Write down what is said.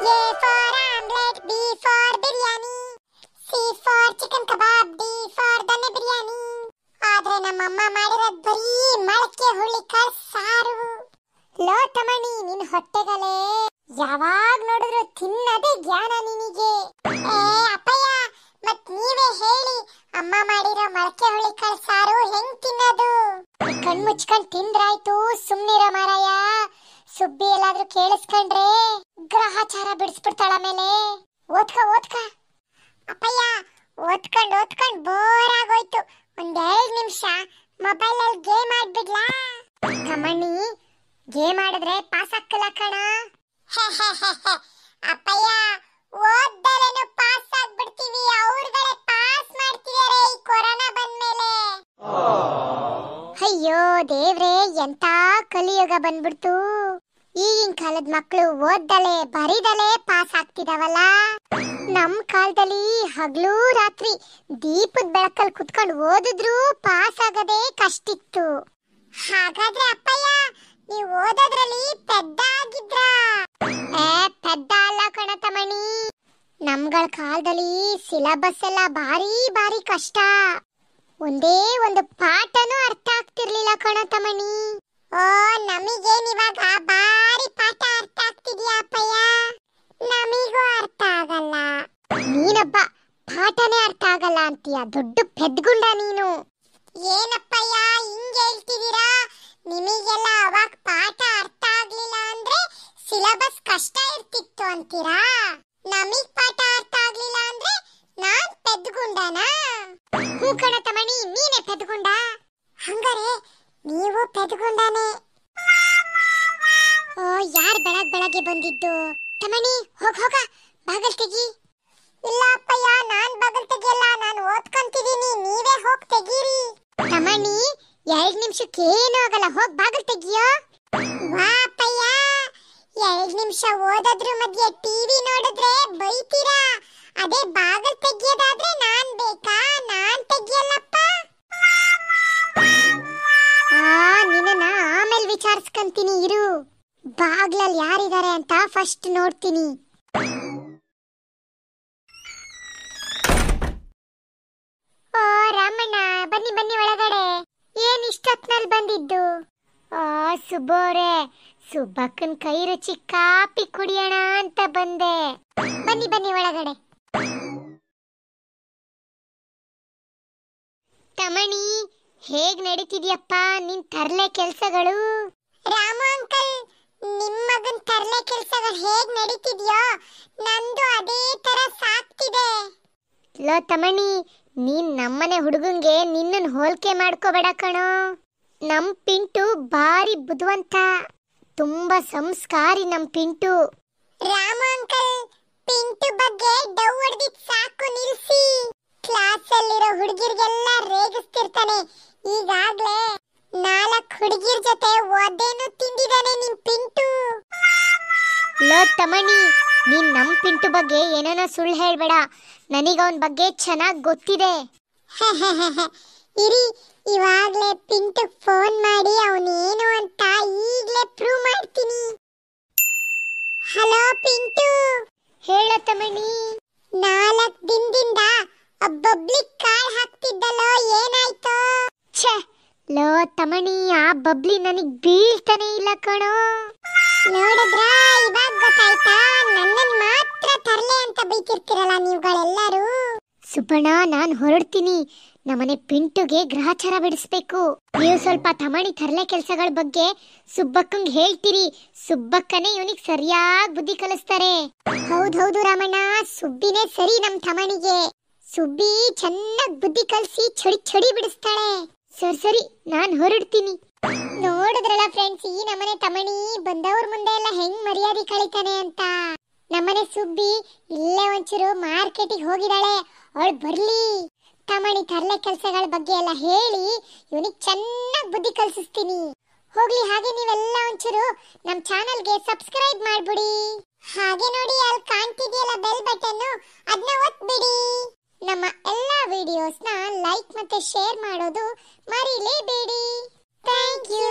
A for omelette, B for biryani, C for chicken kebab, D for ದನ ಬಿರಿಯಾನಿ ಆದ್ರೆ ಅಮ್ಮ ಮಾಡಿರೋದ್ ಬರೀ ಮೊಳಕೆ ಹುಳಿಕಾಯಿ ಸಾರು ಲೋ ತಮಣಿ ನಿನ್ ಹೊಟ್ಟೆಗಲೇ ಯಾವಾಗ ನೋಡಿದ್ರು ತಿನ್ನದೇ ಜ್ಞಾನ ನಿನಗೆ ಏ ಅಪ್ಪಯ್ಯ ಮತ್ ನೀವೇ ಹೇಳಿ ಅಮ್ಮ ಮಾಡಿರೋ ಮೊಳಕೆ ಹುಳಿಕಾಳ್ ಸಾರು ಹೆಂಗ್ ತಿನ್ನೋದು ಕಣ್ ಮುಚ್ಕೊಂಡ್ ತಿಂದ್ರಾಯ್ತು ಸುಮ್ನಿರೋ ಮಾರಾಯ ಸುಬ್ಬಿ ಎಲ್ಲಾದ್ರೂ ಕೇಳಿಸ್ಕೊಂಡ್ರೆ ಗ್ರಹಚಾರ ಬಿಡಿಸ್ಬಿಡ್ತಾಳ ಮೇಲೆ ಓದ್ಕ ಓದ್ಕ ಅಪ್ಪಯ್ಯ ಓದ್ಕೊಂಡು ಓದ್ಕೊಂಡು ಬೋರ್ ಆಗೋಯ್ತು ಒಂದೆರಡು ನಿಮಿಷ ಮೊಬೈಲ್ ಅಲ್ಲಿ ಗೇಮ್ ಆಡ್ಬಿಡ್ಲಾ ಕಮಣಿ ಗೇಮ್ ಆಡಿದ್ರೆ ಪಾಸ್ ಆಗ್ತಲ್ಲ ಕಣ ಅಪ್ಪಯ್ಯ ಓದ್ದಲೇನು ಪಾಸ್ ಆಗ್ಬಿಡ್ತೀವಿ ಅವ್ರುಗಳೇ ಪಾಸ್ ಮಾಡ್ತಿದಾರೆ ಈ ಕೊರೋನಾ ಬಂದ್ಮೇಲೆ ಅಯ್ಯೋ ದೇವ್ರೆ ಎಂತ ಕಲಿಯುಗ ಬಂದ್ಬಿಡ್ತು ಈಗಿನ ಕಾಲದ ಮಕ್ಕಳು ಓದ್ದಲೆ ಬರಿದಲೆ ಪಾಸ್ ಆಗ್ತಿದಾವಲ್ಲ ನಮ್ ಕಾಲದಲ್ಲಿ ಹಗಲು ರಾತ್ರಿ ದೀಪದ ಬೆಳಕಲ್ಲಿ ಕುತ್ಕೊಂಡು ಓದಿದ್ರು ಪಾಸ್ ಆಗದೆ ಕಷ್ಟಿತ್ತು ಹಾಗಾದ್ರೆ ಅಪ್ಪಯ್ಯ ನೀವು ಓದೋದ್ರಲ್ಲಿ ಪೆದ್ದ ಆಗಿದ್ರ ಏ ಪೆದ್ದ ಅಲ್ಲ ಕಣತಮಣಿ ನಮ್ಗಳ ಕಾಲದಲ್ಲಿ ಸಿಲಬಸ್ ಎಲ್ಲ ಬಾರಿ ಬಾರಿ ಕಷ್ಟ ಒಂದೇ ಒಂದು ಪಾಠನೂ ಅರ್ಥ ಆಗ್ತಿರ್ಲಿಲ್ಲ ಕಣತಮಣಿ ಓ ನಮಗೇನ್ ಇವಾಗ ಬಾರಿ ಪಾಠ ಅರ್ಥ ಅಪ್ಪಯ್ಯ ನಮಿಗೂ ಅರ್ಥ ಆಗಲ್ಲ ನೀನಪ್ಪ ಪಾಠನೇ ಅರ್ಥ ಆಗಲ್ಲ ಅಂತೀಯ ದೊಡ್ಡ ಪೆದ್ಗುಂಡ ನೀನು ಏನಪ್ಪಯ್ಯ ಹಿಂಗ್ ಹೇಳ್ತಿದ್ದೀರಾ ನಿಮಗೆಲ್ಲ ಅವಾಗ ಪಾಠ ಅರ್ಥ ಆಗ್ಲಿಲ್ಲ ಅಂದ್ರೆ ಸಿಲೆಬಸ್ ಕಷ್ಟ ಇರ್ತಿತ್ತು ಅಂತೀರಾ ನಮಗ್ ಪಾಠ ಅರ್ಥ ಆಗ್ಲಿಲ್ಲ ಅಂದ್ರೆ ನಾನ್ ಪೆದ್ಗುಂಡನಾ ಹೂ ಕಣತ ತಮಣಿ ನೀನೇ ಪೆದ್ಗುಂಡ ಹಂಗಾರೆ ನೀವು ಪೆದ್ಕೊಂಡಾನೆ ಓ ಯಾರ್ ಬೆಳಗ್ ಬೆಳಗ್ಗೆ ಬಂದಿದ್ದು ತಮಣಿ ಹೋಗ್ ಹೋಗ ಬಾಗಲ್ ತೆಗಿ ಇಲ್ಲ ಅಪ್ಪಯ್ಯ ನಾನ್ ಬಾಗಲ್ ತೆಗಿಯಲ್ಲ ನಾನು ಓದ್ಕೊಂತಿದೀನಿ ನೀವೇ ಹೋಗ್ ತೆಗೀರಿ ತಮಣಿ ಎರಡ್ ನಿಮಿಷಕ್ಕೆ ಏನು ಆಗಲ್ಲ ಹೋಗ್ ಬಾಗಲ್ ತೆಗಿಯೋ ವಾ ಅಪ್ಪಯ್ಯ ಎರಡ್ ನಿಮಿಷ ಓದೋದ್ರ ಮಧ್ಯೆ ಟಿವಿ ನೋಡಿದ್ರೆ ಬೈತೀರಾ ಅದೇ ಬಾಗಲ್ ತೆಗಿ ನೋಡ್ತೀನಿ ಇರು ಬಾಗ್ಲಲ್ಲಿ ಯಾರಿದ್ದಾರೆ ಅಂತ ಫಸ್ಟ್ ನೋಡ್ತೀನಿ ಓ ರಾಮಣ್ಣ ಬನ್ನಿ ಬನ್ನಿ ಒಳಗಡೆ ಏನ್ ಇಷ್ಟೊತ್ನಲ್ಲಿ ಬಂದಿದ್ದು ಓ ಸುಬೋರೆ ಸುಬ್ಬಕ್ಕನ್ ಕೈ ರುಚಿ ಕಾಪಿ ಕುಡಿಯೋಣ ಅಂತ ಬಂದೆ ಬನ್ನಿ ಬನ್ನಿ ಒಳಗಡೆ ತಮಣಿ ಹೇಗ್ ನಡೀತಿದ್ಯಪ್ಪ ನಿನ್ ತರ್ಲೆ ಕೆಲ್ಸಗಳು ರಾಮ ಅಂಕಲ್ ನಿಮ್ಮ ಮಗನ ತರಲೆ ಕೆಲಸಗಳು ಹೇಗ್ ನಡೀತಿದ್ಯೋ ನಂದು ಅದೇ ತರ ಸಾಕ್ತಿದೆ ಲೋ ತಮಣಿ ನೀನ್ ನಮ್ಮನೆ ಹುಡುಗಂಗೆ ನಿನ್ನನ್ ಹೋಲಿಕೆ ಮಾಡ್ಕೋಬೇಡ ಕಣೋ ನಮ್ ಪಿಂಟು ಭಾರಿ ಬುದ್ಧವಂತ ತುಂಬಾ ಸಂಸ್ಕಾರಿ ನಮ್ ಪಿಂಟು ರಾಮ ಅಂಕಲ್ ಪಿಂಟು ಬಗ್ಗೆ ಡೌ ಸಾಕು ನಿಲ್ಸಿ ಕ್ಲಾಸಲ್ಲಿರೋ ಹುಡುಗಿರಿಗೆಲ್ಲ ರೇಗಿಸ್ತಿರ್ತಾನೆ ಈಗಾಗ್ಲೇ ಜೊತೆ ಒದ್ದೇನು ತಿಂದಿದಾನೆ ನಿನ್ ಪಿಂಟು ಲೋ ತಮಣಿ ನೀನ್ ನಮ್ ಪಿಂಟು ಬಗ್ಗೆ ಏನೇನೋ ಸುಳ್ಳು ಹೇಳ್ಬೇಡ ನನಗ ಅವನ ಬಗ್ಗೆ ಚೆನ್ನಾಗ್ ಗೊತ್ತಿದೆ ಇರಿ ಇವಾಗ್ಲೇ ಪಿಂಟು ಫೋನ್ ಮಾಡಿ ಏನು ಅಂತ ಈಗ್ಲೇ ಪ್ರೂವ್ ಮಾಡ್ತೀನಿ ಹಲೋ ಪಿಂಟು ಹೇಳ ತಮಣಿ ನಾಲ್ಕು ದಿನದಿಂದ ಒಬ್ಬೊಬ್ಳಿಗ್ ಕಾಲ್ ಹಾಕ್ತಿದ್ದಲ್ಲೋ ಏನ್ ಲೋ ತಮಣಿ ಆ ಬಬ್ಲಿ ನನಗ್ ಬೀಳ್ತಾನೆ ಇಲ್ಲ ಕಣೋ ನೋಡಿದ್ರ ಇವಾಗ ಗೊತ್ತಾಯ್ತಾ ನನ್ನನ್ ಮಾತ್ರ ತರ್ಲೆ ಅಂತ ಬೈತಿರ್ತಿರಲ್ಲ ನೀವುಗಳೆಲ್ಲರೂ ಸುಬ್ಬಣ್ಣ ನಾನ್ ಹೊರಡ್ತೀನಿ ನಮ್ಮನೆ ಪಿಂಟುಗೆ ಗ್ರಹಚಾರ ಬಿಡಿಸ್ಬೇಕು ನೀವು ಸ್ವಲ್ಪ ತಮಣಿ ತರಲೆ ಕೆಲಸಗಳ ಬಗ್ಗೆ ಸುಬ್ಬಕ್ಕಂಗ್ ಹೇಳ್ತೀರಿ ಸುಬ್ಬಕ್ಕನೇ ಇವನಿಗೆ ಸರಿಯಾಗಿ ಬುದ್ಧಿ ಕಲಿಸ್ತಾರೆ ಹೌದೌದು ರಾಮಣ್ಣ ಸುಬ್ಬಿನೇ ಸರಿ ನಮ್ ತಮಣಿಗೆ ಸುಬ್ಬಿ ಚೆನ್ನಾಗ್ ಬುದ್ಧಿ ಕಲಿಸಿ ಚಡಿ ಚಡಿ ಬಿಡಿಸ್ತಾಳೆ ಸರಿ ಸರಿ ನಾನು ಹೊರಡ್ತೀನಿ ನೋಡಿದ್ರಲ್ಲ ಫ್ರೆಂಡ್ಸ್ ಈ ನಮ್ಮನೆ ತಮಣಿ ಬಂದವ್ರ ಮುಂದೆ ಎಲ್ಲ ಹೆಂಗ್ ಮರ್ಯಾದೆ ಕಳಿತಾನೆ ಅಂತ ನಮ್ಮನೆ ಸುಬ್ಬಿ ಇಲ್ಲೇ ಒಂಚೂರು ಮಾರ್ಕೆಟಿಗೆ ಹೋಗಿದಾಳೆ ಅವಳು ಬರ್ಲಿ ತಮಣಿ ತರ್ಲೆ ಕೆಲಸಗಳ ಬಗ್ಗೆ ಎಲ್ಲ ಹೇಳಿ ಇವನಿಗೆ ಚೆನ್ನಾಗಿ ಬುದ್ಧಿ ಕಲಿಸ್ತೀನಿ ಹೋಗ್ಲಿ ಹಾಗೆ ನೀವೆಲ್ಲ ಒಂಚೂರು ನಮ್ಮ ಚಾನಲ್ಗೆ ಸಬ್ಸ್ಕ್ರೈಬ್ ಮಾಡ್ಬಿಡಿ ಹಾಗೆ ನೋಡಿ ಅಲ್ಲಿ ಕಾಣ್ತಿದೆಯಲ್ಲ ಬೆಲ್ ಬಟನ್ ಅದನ್ನ ಒತ್ತಬಿಡಿ ನಮ್ಮ ಎಲ್ಲ ವಿಡಿಯೋಸ್ನ ಲೈಕ್ ಮತ್ತೆ ಶೇರ್ ಮಾಡೋದು ಮರೀಲೇಬೇಡಿ ಥ್ಯಾಂಕ್ ಯು